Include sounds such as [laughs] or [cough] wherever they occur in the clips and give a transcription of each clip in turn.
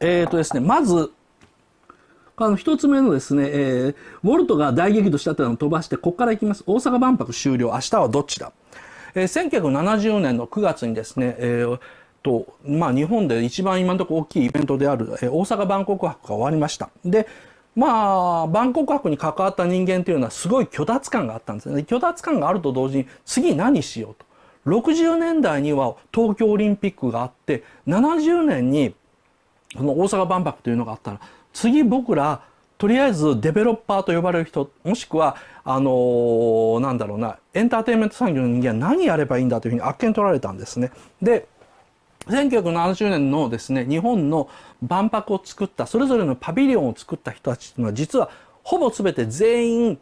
えっ、ー、とですね、まず、あの、一つ目のですね、えー、ウォルトが大激怒したっていうのを飛ばして、ここから行きます。大阪万博終了。明日はどっちだえー、1970年の9月にですね、えーとまあ、日本で一番今のところ大きいイベントである、えー、大阪万国博が終わりました。で、まあ、万国博に関わった人間というのはすごい虚脱感があったんですね。虚脱感があると同時に次何しようと。60年代には東京オリンピックがあって、70年にその大阪万博というのがあったら次僕らとりあえずデベロッパーと呼ばれる人もしくはあのー、なんだろうなエンターテインメント産業の人間は何やればいいんだというふうに発見取られたんですね。で1970年のですね日本の万博を作ったそれぞれのパビリオンを作った人たちというのは実はほぼ全て全員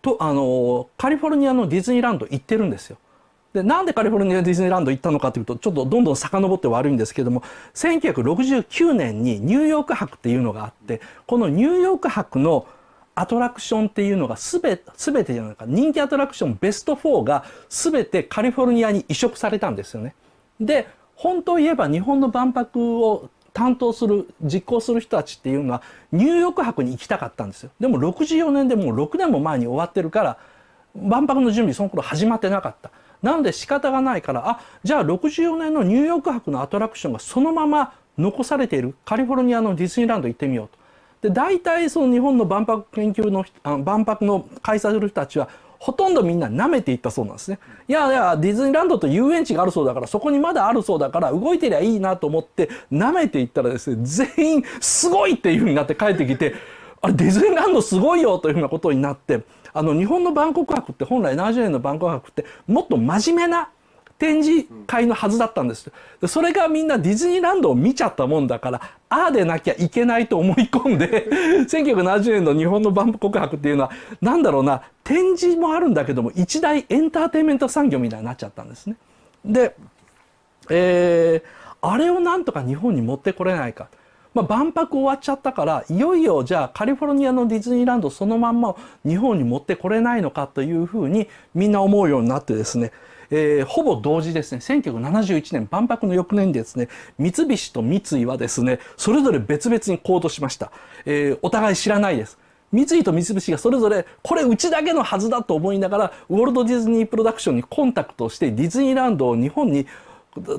とあのー、カリフォルニアのディズニーランド行ってるんですよ。で、なんでカリフォルニアディズニーランド行ったのかというと、ちょっとどんどん遡って悪いんですけども、1969年にニューヨーク博っていうのがあって、このニューヨーク博のアトラクションっていうのがすべ、すべてじゃないか、人気アトラクションベスト4がすべてカリフォルニアに移植されたんですよね。で、本当言えば日本の万博を担当する、実行する人たちっていうのはニューヨーク博に行きたかったんですよ。でも64年でもう6年も前に終わってるから、万博の準備その頃始まってなかった。なので仕方がないから、あ、じゃあ64年のニューヨーク博のアトラクションがそのまま残されているカリフォルニアのディズニーランド行ってみようと。で、大体その日本の万博研究の、あ万博の開催する人たちは、ほとんどみんな舐めていったそうなんですね。いやいや、ディズニーランドと遊園地があるそうだから、そこにまだあるそうだから、動いてりゃいいなと思って、舐めていったらですね、全員すごいっていう風になって帰ってきて、あれディズニーランドすごいよというふうなことになってあの日本の万国博って本来70年の万国博ってもっと真面目な展示会のはずだったんですでそれがみんなディズニーランドを見ちゃったもんだからああでなきゃいけないと思い込んで1970年 [laughs] の日本の万国博っていうのは何だろうな展示もあるんだけども一大エンターテインメント産業みたいになっちゃったんですね。で、えー、あれをなんとか日本に持ってこれないか。まあ、万博終わっちゃったから、いよいよじゃあカリフォルニアのディズニーランドそのまんま日本に持ってこれないのかというふうにみんな思うようになってですね、えー、ほぼ同時ですね、1971年、万博の翌年ですね、三菱と三井はですね、それぞれ別々に行動しました。えー、お互い知らないです。三井と三菱がそれぞれこれうちだけのはずだと思いながらウォルト・ディズニー・プロダクションにコンタクトしてディズニーランドを日本に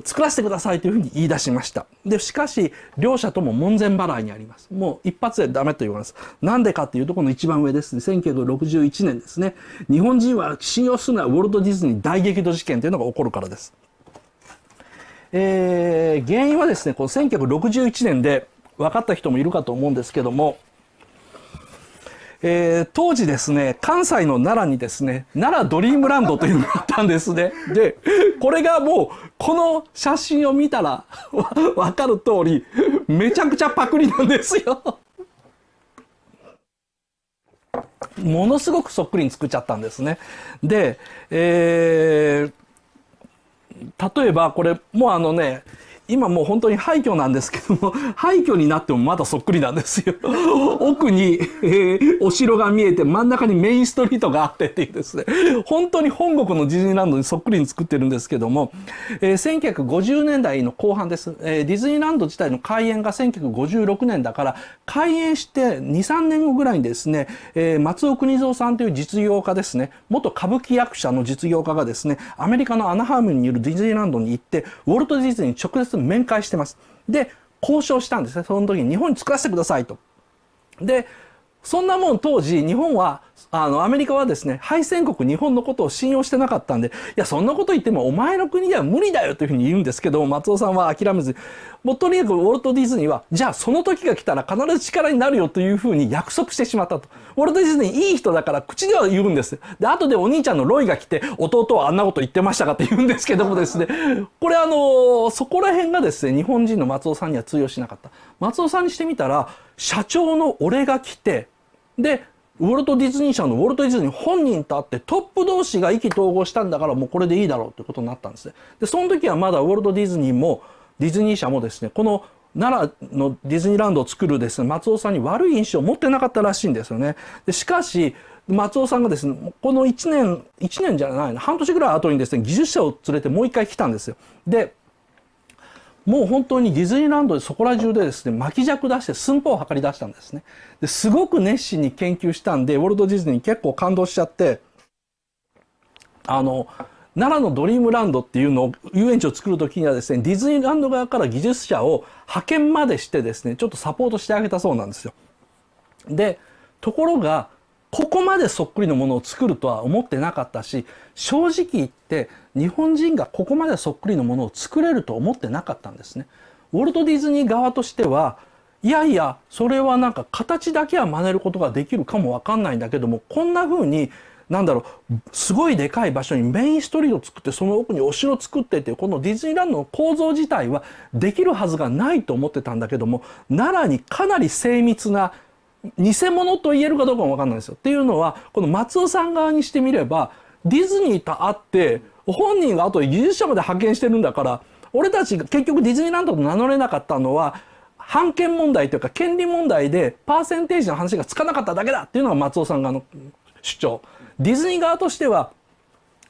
作らせてくださいというふうに言い出しました。で、しかし、両者とも門前払いにあります。もう一発でダメと言われます。なんでかっていうと、この一番上ですね。1961年ですね。日本人は信用するのはウォルト・ディズニー大激怒事件というのが起こるからです。えー、原因はですね、この1961年で分かった人もいるかと思うんですけども、えー、当時ですね、関西の奈良にですね、奈良ドリームランドというのがあったんですね。で、これがもう、この写真を見たら、[laughs] わかる通り、めちゃくちゃパクリなんですよ。ものすごくそっくりに作っちゃったんですね。で、えー、例えばこれ、もうあのね、今もう本当に廃墟なんですけども、[laughs] 廃墟になってもまだそっくりなんですよ。[laughs] 奥に、えー、お城が見えて、真ん中にメインストリートがあってっていうですね、本当に本国のディズニーランドにそっくりに作ってるんですけども、えー、1950年代の後半です、えー、ディズニーランド自体の開園が1956年だから、開園して2、3年後ぐらいにですね、えー、松尾国蔵さんという実業家ですね、元歌舞伎役者の実業家がですね、アメリカのアナハームにいるディズニーランドに行って、ウォルト・ディズニーに直接と面会してます。で、交渉したんですね。その時に日本に作らせてくださいと。で、そんなもん当時、日本はあの、アメリカはですね、敗戦国日本のことを信用してなかったんで、いや、そんなこと言ってもお前の国では無理だよというふうに言うんですけど、松尾さんは諦めず、もうとにかくウォルト・ディズニーは、じゃあその時が来たら必ず力になるよというふうに約束してしまったと。ウォルト・ディズニーいい人だから口では言うんです。で、後でお兄ちゃんのロイが来て、弟はあんなこと言ってましたかって言うんですけどもですね、[laughs] これあの、そこら辺がですね、日本人の松尾さんには通用しなかった。松尾さんにしてみたら、社長の俺が来て、で、ウォルト・ディズニー社のウォルト・ディズニー本人と会ってトップ同士が意気投合したんだからもうこれでいいだろうってことになったんですね。で、その時はまだウォルト・ディズニーもディズニー社もですね、この奈良のディズニーランドを作るですね、松尾さんに悪い印象を持ってなかったらしいんですよね。でしかし、松尾さんがですね、この1年、1年じゃないな、半年ぐらい後にですね、技術者を連れてもう一回来たんですよ。で、もう本当にディズニーランドでそこら中でですね、巻き尺出して寸法を測り出したんですね。ですごく熱心に研究したんで、ウォルト・ディズニー結構感動しちゃって、あの、奈良のドリームランドっていうのを遊園地を作る時にはですねディズニーランド側から技術者を派遣までしてですねちょっとサポートしてあげたそうなんですよ。でところがここまでそっくりのものを作るとは思ってなかったし正直言って日本人がここまでそっくりのものを作れると思ってなかったんですね。ウォルト・ディズニー側としてはいやいやそれはなんか形だけは真似ることができるかもわかんないんだけどもこんな風になんだろうすごいでかい場所にメインストリートを作ってその奥にお城を作ってっていうこのディズニーランドの構造自体はできるはずがないと思ってたんだけども奈良にかなり精密な偽物と言えるかどうかも分かんないですよ。っていうのはこの松尾さん側にしてみればディズニーと会って本人があと技術者まで派遣してるんだから俺たちが結局ディズニーランドと名乗れなかったのは判権問題というか権利問題でパーセンテージの話がつかなかっただけだっていうのが松尾さん側の主張。ディズニー側としては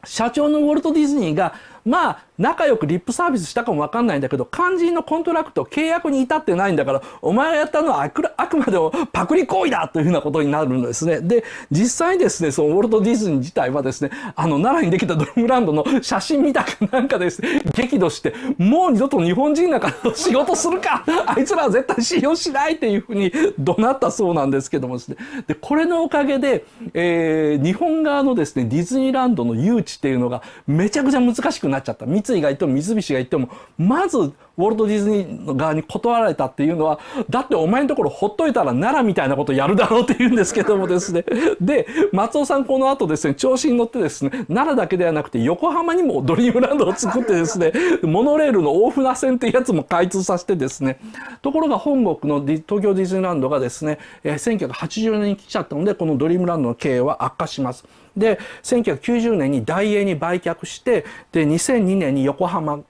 社長のウォルト・ディズニーがまあ、仲良くリップサービスしたかもわかんないんだけど、肝心のコントラクト、契約に至ってないんだから、お前がやったのはあくあくまでもパクリ行為だというふうなことになるんですね。で、実際にですね、そのウォルト・ディズニー自体はですね、あの、奈良にできたドームランドの写真見たかなんかですね、激怒して、もう二度と日本人なんかと仕事するか [laughs] あいつらは絶対信用しないっていうふうに怒鳴ったそうなんですけどもですね。で、これのおかげで、えー、日本側のですね、ディズニーランドの誘致っていうのがめちゃくちゃ難しくななっちゃった。三井が行っても三菱が行っても、まずウォルト・ディズニー側に断られたっていうのは、だってお前のところほっといたら奈良みたいなことやるだろうって言うんですけどもですね。[laughs] で、松尾さんこの後ですね、調子に乗ってですね、奈良だけではなくて横浜にもドリームランドを作ってですね、[laughs] モノレールの大船線っていうやつも開通させてですね、ところが本国の東京ディズニーランドがですね、1980年に来ちゃったので、このドリームランドの経営は悪化します。で、1990年に大英に売却して、で、2002年に横浜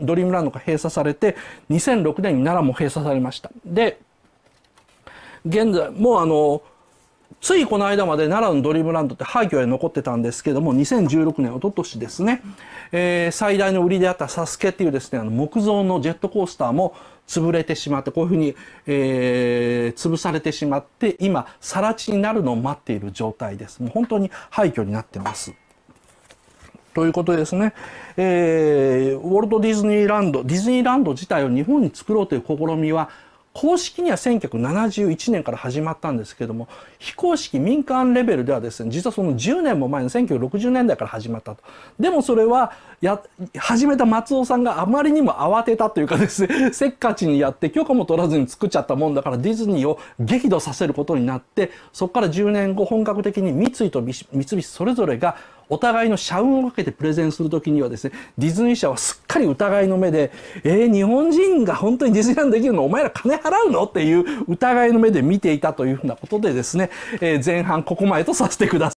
ドリームランドが閉鎖されて、2006年に奈良も閉鎖されました。で、現在、もうあの、ついこの間まで奈良のドリームランドって廃墟へ残ってたんですけども、2016年、おととしですね、えー、最大の売りであったサスケっていうですね、あの木造のジェットコースターも潰れてしまって、こういうふうに、えー、潰されてしまって、今、更地になるのを待っている状態です。もう本当に廃墟になってます。ということですね、えー、ウォルト・ディズニーランドディズニーランド自体を日本に作ろうという試みは公式には1971年から始まったんですけども非公式民間レベルではですね実はその10年も前の1960年代から始まったとでもそれはや始めた松尾さんがあまりにも慌てたというかですね [laughs] せっかちにやって許可も取らずに作っちゃったもんだからディズニーを激怒させることになってそこから10年後本格的に三井と三菱それぞれがお互いの社運をかけてプレゼンする時にはですねディズニー社はすっかり疑いの目で「えー、日本人が本当にディズニーランドできるのお前ら金払うの?」っていう疑いの目で見ていたというふうなことでですね、えー、前半ここまでとさせてください。